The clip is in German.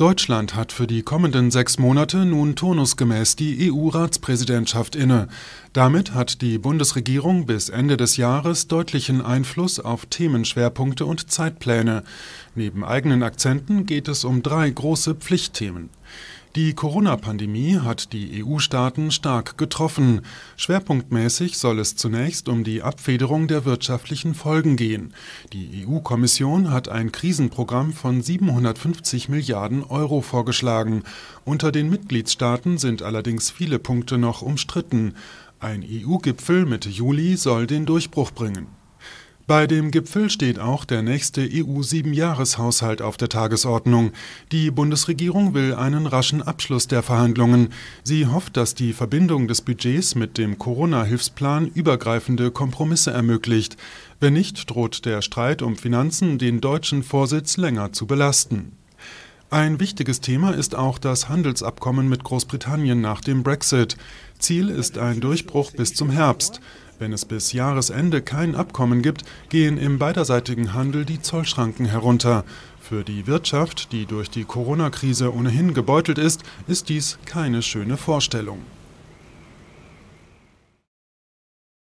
Deutschland hat für die kommenden sechs Monate nun turnusgemäß die EU-Ratspräsidentschaft inne. Damit hat die Bundesregierung bis Ende des Jahres deutlichen Einfluss auf Themenschwerpunkte und Zeitpläne. Neben eigenen Akzenten geht es um drei große Pflichtthemen. Die Corona-Pandemie hat die EU-Staaten stark getroffen. Schwerpunktmäßig soll es zunächst um die Abfederung der wirtschaftlichen Folgen gehen. Die EU-Kommission hat ein Krisenprogramm von 750 Milliarden Euro vorgeschlagen. Unter den Mitgliedstaaten sind allerdings viele Punkte noch umstritten. Ein EU-Gipfel Mitte Juli soll den Durchbruch bringen. Bei dem Gipfel steht auch der nächste EU-Siebenjahreshaushalt 7 auf der Tagesordnung. Die Bundesregierung will einen raschen Abschluss der Verhandlungen. Sie hofft, dass die Verbindung des Budgets mit dem Corona-Hilfsplan übergreifende Kompromisse ermöglicht. Wenn nicht, droht der Streit um Finanzen den deutschen Vorsitz länger zu belasten. Ein wichtiges Thema ist auch das Handelsabkommen mit Großbritannien nach dem Brexit. Ziel ist ein Durchbruch bis zum Herbst. Wenn es bis Jahresende kein Abkommen gibt, gehen im beiderseitigen Handel die Zollschranken herunter. Für die Wirtschaft, die durch die Corona-Krise ohnehin gebeutelt ist, ist dies keine schöne Vorstellung.